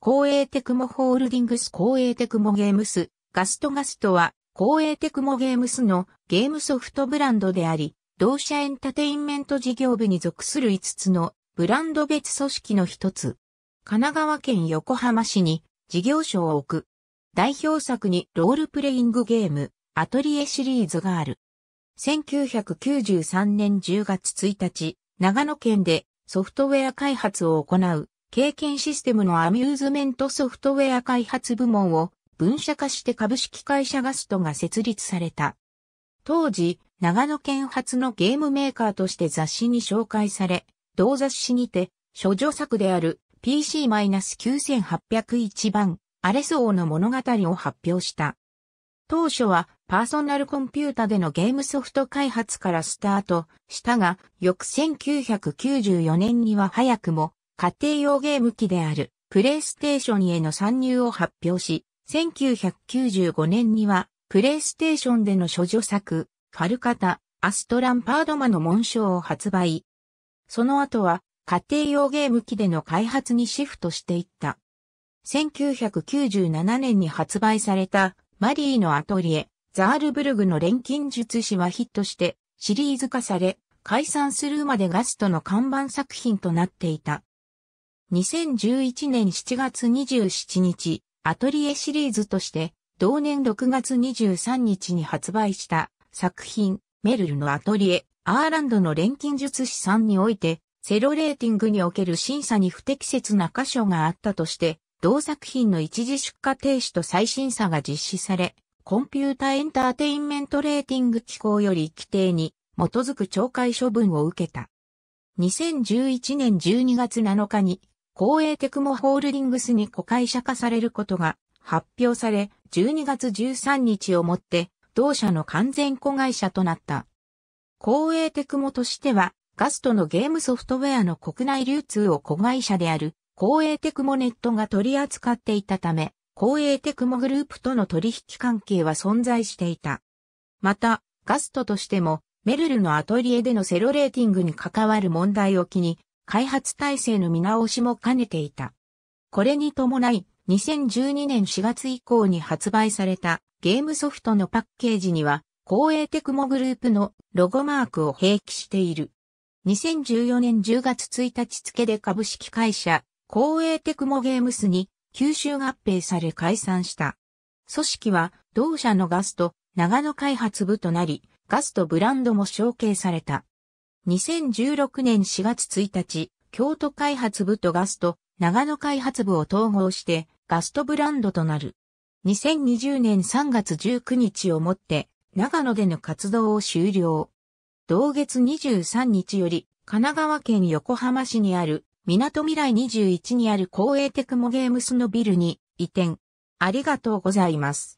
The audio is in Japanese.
公営テクモホールディングス公営テクモゲームス、ガストガストは、公営テクモゲームスのゲームソフトブランドであり、同社エンタテインメント事業部に属する5つのブランド別組織の一つ。神奈川県横浜市に事業所を置く。代表作にロールプレイングゲーム、アトリエシリーズがある。1993年10月1日、長野県でソフトウェア開発を行う経験システムのアミューズメントソフトウェア開発部門を分社化して株式会社ガストが設立された。当時、長野県発のゲームメーカーとして雑誌に紹介され、同雑誌にて、諸女作である PC-9801 番、アレス王の物語を発表した。当初はパーソナルコンピュータでのゲームソフト開発からスタートしたが、翌1994年には早くも家庭用ゲーム機であるプレイステーションへの参入を発表し、1995年にはプレイステーションでの諸女作、ファルカタ、アストランパードマの紋章を発売。その後は家庭用ゲーム機での開発にシフトしていった。1997年に発売されたマリーのアトリエ、ザールブルグの錬金術師はヒットしてシリーズ化され、解散するまでガストの看板作品となっていた。2011年7月27日、アトリエシリーズとして、同年6月23日に発売した作品、メルルのアトリエ、アーランドの錬金術師さんにおいて、セロレーティングにおける審査に不適切な箇所があったとして、同作品の一時出荷停止と再審査が実施され、コンピュータエンターテインメントレーティング機構より規定に基づく懲戒処分を受けた。2011年12月7日に公営テクモホールディングスに子会社化されることが発表され、12月13日をもって、同社の完全子会社となった。公営テクモとしては、ガストのゲームソフトウェアの国内流通を子会社である、公営テクモネットが取り扱っていたため、公営テクモグループとの取引関係は存在していた。また、ガストとしても、メルルのアトリエでのセロレーティングに関わる問題を機に、開発体制の見直しも兼ねていた。これに伴い、2012年4月以降に発売されたゲームソフトのパッケージには、公営テクモグループのロゴマークを併記している。2014年10月1日付で株式会社、公営テクモゲームスに吸収合併され解散した。組織は同社のガスト、長野開発部となり、ガストブランドも承継された。2016年4月1日、京都開発部とガスト、長野開発部を統合して、ガストブランドとなる。2020年3月19日をもって、長野での活動を終了。同月23日より、神奈川県横浜市にある、港未来21にある公営テクモゲームスのビルに移転。ありがとうございます。